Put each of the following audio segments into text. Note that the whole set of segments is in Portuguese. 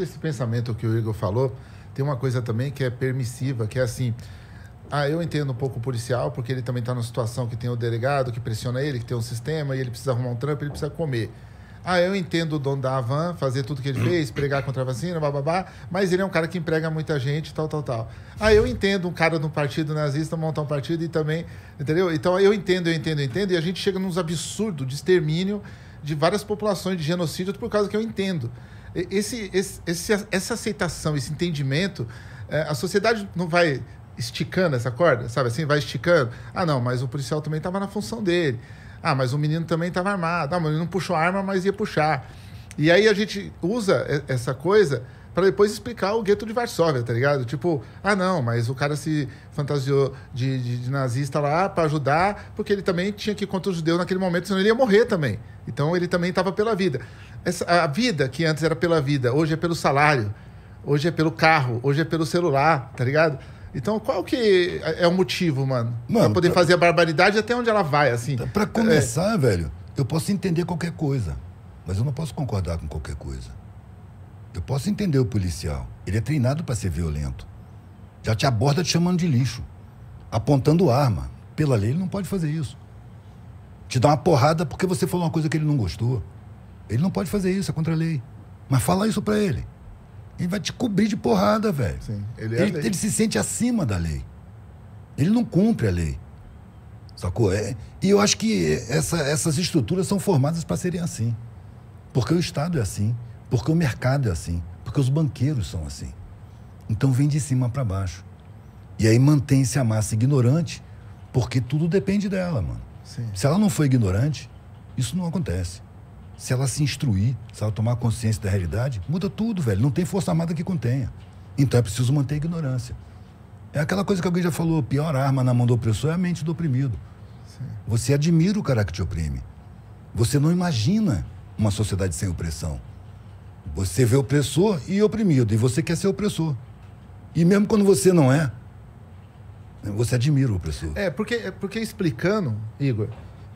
desse pensamento que o Igor falou, tem uma coisa também que é permissiva, que é assim. Ah, eu entendo um pouco o policial, porque ele também está numa situação que tem o delegado que pressiona ele, que tem um sistema, e ele precisa arrumar um trampo, ele precisa comer. Ah, eu entendo o dono da Havan fazer tudo que ele fez, pregar contra a vacina, bababá, mas ele é um cara que emprega muita gente, tal, tal, tal. Ah, eu entendo um cara de um partido nazista montar um partido e também, entendeu? Então eu entendo, eu entendo, eu entendo, e a gente chega num absurdo de extermínio de várias populações, de genocídio, por causa que eu entendo. Esse, esse, essa aceitação, esse entendimento, é, a sociedade não vai esticando essa corda, sabe assim? Vai esticando. Ah, não, mas o policial também estava na função dele. Ah, mas o menino também estava armado. Ah, mas ele não puxou a arma, mas ia puxar. E aí a gente usa essa coisa para depois explicar o gueto de Varsóvia, tá ligado? Tipo, ah não, mas o cara se fantasiou de, de, de nazista lá para ajudar, porque ele também tinha que ir contra os judeus naquele momento, senão ele ia morrer também. Então ele também estava pela vida. Essa, a vida, que antes era pela vida, hoje é pelo salário, hoje é pelo carro, hoje é pelo celular, tá ligado? Então, qual que é o motivo, mano? mano pra poder pra... fazer a barbaridade até onde ela vai, assim. Pra começar, é... velho, eu posso entender qualquer coisa, mas eu não posso concordar com qualquer coisa. Eu posso entender o policial. Ele é treinado para ser violento. Já te aborda te chamando de lixo, apontando arma. Pela lei, ele não pode fazer isso. Te dá uma porrada porque você falou uma coisa que ele não gostou. Ele não pode fazer isso, é contra a lei. Mas fala isso para ele. Ele vai te cobrir de porrada, velho. Ele, é ele, ele, se sente acima da lei. Ele não cumpre a lei. Sacou? É, e eu acho que essa, essas estruturas são formadas para serem assim. Porque o Estado é assim. Porque o mercado é assim. Porque os banqueiros são assim. Então vem de cima para baixo. E aí mantém-se a massa ignorante, porque tudo depende dela, mano. Sim. Se ela não for ignorante, isso não acontece. Se ela se instruir, se ela tomar consciência da realidade, muda tudo, velho. Não tem força armada que contenha. Então é preciso manter a ignorância. É aquela coisa que alguém já falou: a pior arma na mão do opressor é a mente do oprimido. Sim. Você admira o cara que te oprime. Você não imagina uma sociedade sem opressão. Você vê opressor e oprimido, e você quer ser opressor. E mesmo quando você não é, você admira o opressor. É, porque, é porque explicando, Igor,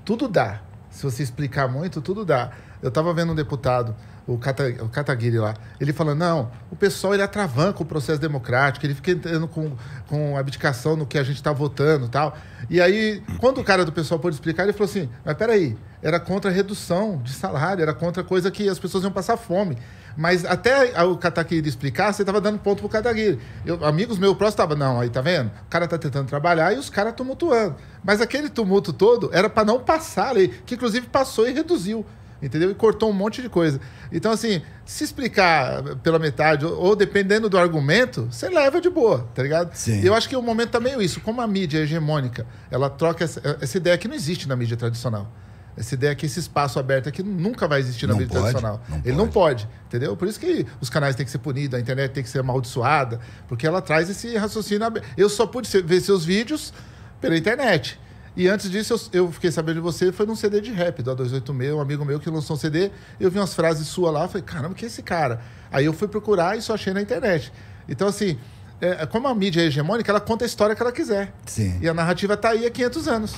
tudo dá se você explicar muito, tudo dá. Eu estava vendo um deputado, o, Cata, o Kataguiri lá, ele falando, não, o pessoal ele atravanca o processo democrático, ele fica entrando com, com abdicação no que a gente está votando tal. E aí, quando o cara do pessoal pôde explicar, ele falou assim, mas peraí, era contra redução de salário, era contra coisa que as pessoas iam passar fome. Mas até o Kataguiri explicar, você estava dando ponto pro Kataguiri. Eu, amigos meus próximos estavam, não, aí tá vendo? O cara tá tentando trabalhar e os caras tumultuando. Mas aquele tumulto todo era para não passar ali, que inclusive passou e reduziu. Entendeu? E cortou um monte de coisa. Então, assim, se explicar pela metade, ou, ou dependendo do argumento, você leva de boa, tá ligado? Sim. Eu acho que o momento tá meio isso. Como a mídia é hegemônica, ela troca essa, essa ideia que não existe na mídia tradicional. Essa ideia que esse espaço aberto aqui nunca vai existir na não mídia pode, tradicional. Não Ele pode. não pode, entendeu? Por isso que os canais têm que ser punidos, a internet tem que ser amaldiçoada, porque ela traz esse raciocínio aberto. Eu só pude ver seus vídeos pela internet. E antes disso, eu, eu, fiquei sabendo de você, foi num CD de rap do A286, um amigo meu que lançou um CD. Eu vi umas frases suas lá, falei, caramba, que é esse cara? Aí eu fui procurar e só achei na internet. Então, assim, é, é como a mídia é hegemônica, ela conta a história que ela quiser. Sim. E a narrativa está aí há 500 anos.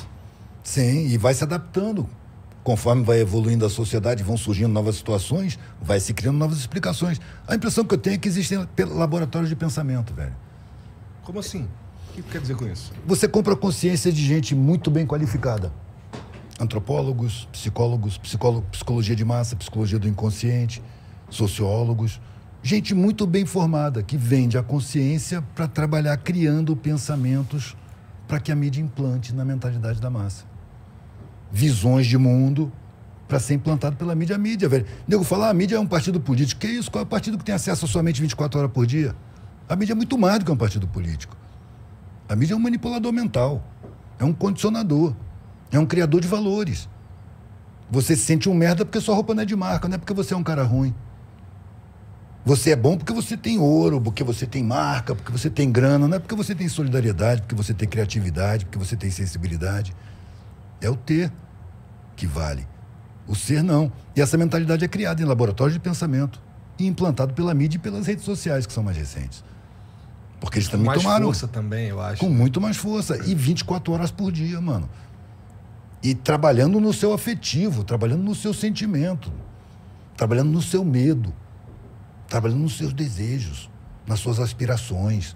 Sim, e vai se adaptando conforme vai evoluindo a sociedade, vão surgindo novas situações, vai se criando novas explicações. A impressão que eu tenho é que existem laboratórios de pensamento, velho. Como assim? O que quer dizer com isso? Você compra a consciência de gente muito bem qualificada. Antropólogos, psicólogos, psicólogo, psicologia de massa, psicologia do inconsciente, sociólogos. Gente muito bem formada que vende a consciência para trabalhar criando pensamentos para que a mídia implante na mentalidade da massa visões de mundo para ser implantado pela mídia. A mídia, velho. Nego fala, ah, a mídia é um partido político. Que isso? Qual é o partido que tem acesso a somente 24 horas por dia? A mídia é muito mais do que um partido político. A mídia é um manipulador mental. É um condicionador. É um criador de valores. Você se sente um merda porque sua roupa não é de marca, não é porque você é um cara ruim. Você é bom porque você tem ouro, porque você tem marca, porque você tem grana, não é porque você tem solidariedade, porque você tem criatividade, porque você tem sensibilidade. É o ter que vale. O ser não. E essa mentalidade é criada em laboratórios de pensamento e implantado pela mídia e pelas redes sociais, que são mais recentes. Porque eles também com mais tomaram. força também, eu acho. Com muito mais força. E 24 horas por dia, mano. E trabalhando no seu afetivo, trabalhando no seu sentimento, trabalhando no seu medo, trabalhando nos seus desejos, nas suas aspirações.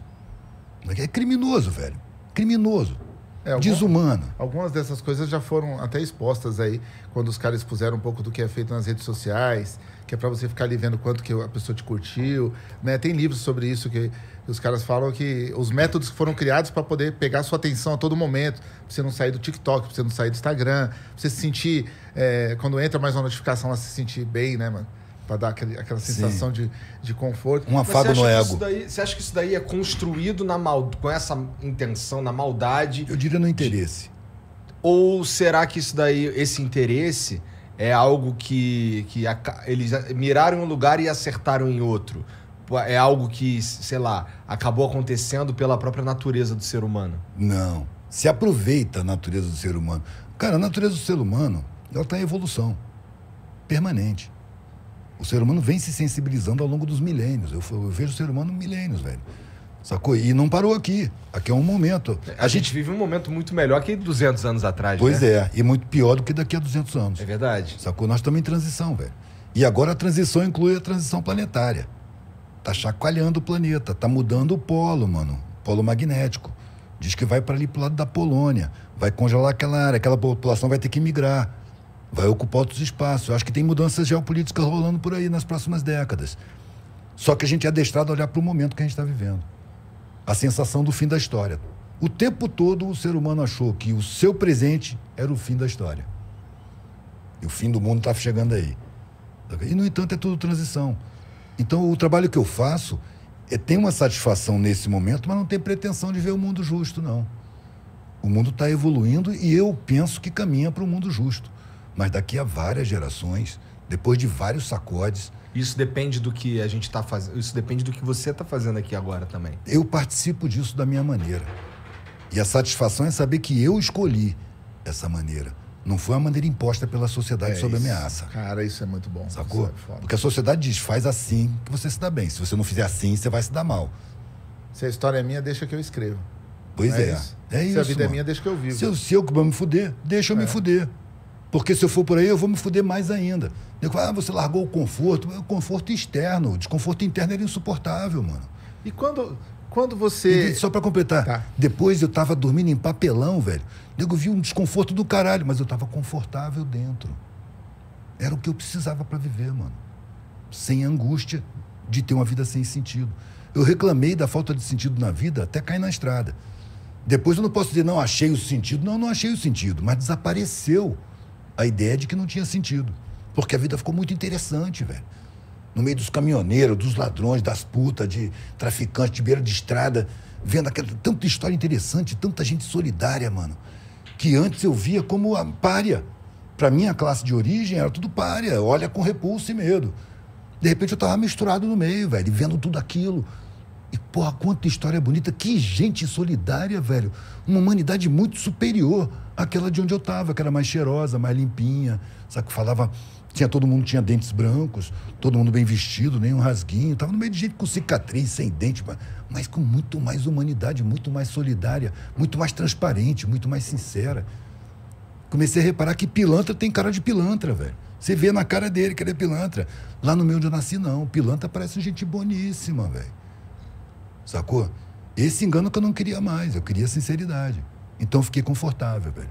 É criminoso, velho. Criminoso é, desumana. Algumas dessas coisas já foram até expostas aí, quando os caras expuseram um pouco do que é feito nas redes sociais, que é para você ficar ali vendo quanto que a pessoa te curtiu, né? Tem livros sobre isso que os caras falam que os métodos foram criados para poder pegar sua atenção a todo momento, pra você não sair do TikTok, pra você não sair do Instagram, pra você se sentir, é, quando entra mais uma notificação, lá se sentir bem, né, mano? para dar aquele, aquela sensação de, de conforto. Um afago no ego. Daí, você acha que isso daí é construído na mal, com essa intenção, na maldade? Eu diria no interesse. De... Ou será que isso daí, esse interesse, é algo que, que a, eles miraram em um lugar e acertaram em outro? É algo que, sei lá, acabou acontecendo pela própria natureza do ser humano? Não. Se aproveita a natureza do ser humano. Cara, a natureza do ser humano, ela está em evolução permanente. O ser humano vem se sensibilizando ao longo dos milênios. Eu, eu vejo o ser humano milênios, velho. Sacou? E não parou aqui. Aqui é um momento. A, gente, gente, vive um momento muito melhor que 200 anos atrás, Pois né? é. E muito pior do que daqui a 200 anos. É verdade. Sacou? Nós estamos em transição, velho. E agora a transição inclui a transição planetária. Tá chacoalhando o planeta, tá mudando o polo, mano. Polo magnético. Diz que vai para ali pro lado da Polônia. Vai congelar aquela área, aquela população vai ter que migrar vai ocupar outros espaços. Eu acho que tem mudanças geopolíticas rolando por aí nas próximas décadas. Só que a gente é adestrado a olhar para o momento que a gente está vivendo. A sensação do fim da história. O tempo todo o ser humano achou que o seu presente era o fim da história. E o fim do mundo está chegando aí. E, no entanto, é tudo transição. Então, o trabalho que eu faço é, tem uma satisfação nesse momento, mas não tem pretensão de ver o mundo justo, não. O mundo está evoluindo e eu penso que caminha para o mundo justo mas daqui a várias gerações, depois de vários sacodes. Isso depende do que a gente está fazendo. Isso depende do que você está fazendo aqui agora também. Eu participo disso da minha maneira. E a satisfação é saber que eu escolhi essa maneira. Não foi uma maneira imposta pela sociedade é sob isso. ameaça. Cara, isso é muito bom. É Sacou? É Porque a sociedade diz, faz assim que você se dá bem. Se você não fizer assim, você vai se dar mal. Se a história é minha, deixa que eu escrevo. Pois é. É isso. É se a vida é mano. é minha, deixa que eu vivo. Se eu, se eu me fuder, deixa eu me é. fuder. Porque se eu for por aí, eu vou me fuder mais ainda. Eu falo, ah, você largou o conforto. O conforto externo. O desconforto interno era insuportável, mano. E quando, quando você. E, só para completar. Tá. Depois eu tava dormindo em papelão, velho. Nego vi um desconforto do caralho, mas eu tava confortável dentro. Era o que eu precisava para viver, mano. Sem angústia de ter uma vida sem sentido. Eu reclamei da falta de sentido na vida até cair na estrada. Depois eu não posso dizer, não, achei o sentido. Não, não achei o sentido, mas desapareceu a ideia é de que não tinha sentido. Porque a vida ficou muito interessante, velho. No meio dos caminhoneiros, dos ladrões, das putas, de traficantes, de beira de estrada, vendo aquela, tanta história interessante, tanta gente solidária, mano. Que antes eu via como a pária. Para minha classe de origem era tudo pária, olha com repulso e medo. De repente eu tava misturado no meio, velho, vendo tudo aquilo. E, porra, quanta história bonita. Que gente solidária, velho. Uma humanidade muito superior àquela de onde eu estava, que era mais cheirosa, mais limpinha. Sabe, que falava... Tinha, todo mundo tinha dentes brancos, todo mundo bem vestido, nenhum rasguinho. Tava no meio de gente com cicatriz, sem dente, mas, mas com muito mais humanidade, muito mais solidária, muito mais transparente, muito mais sincera. Comecei a reparar que pilantra tem cara de pilantra, velho. Você vê na cara dele que ele é pilantra. Lá no meio onde eu nasci, não. Pilantra parece gente boníssima, velho sacou? Esse engano que eu não queria mais, eu queria sinceridade. Então fiquei confortável, velho.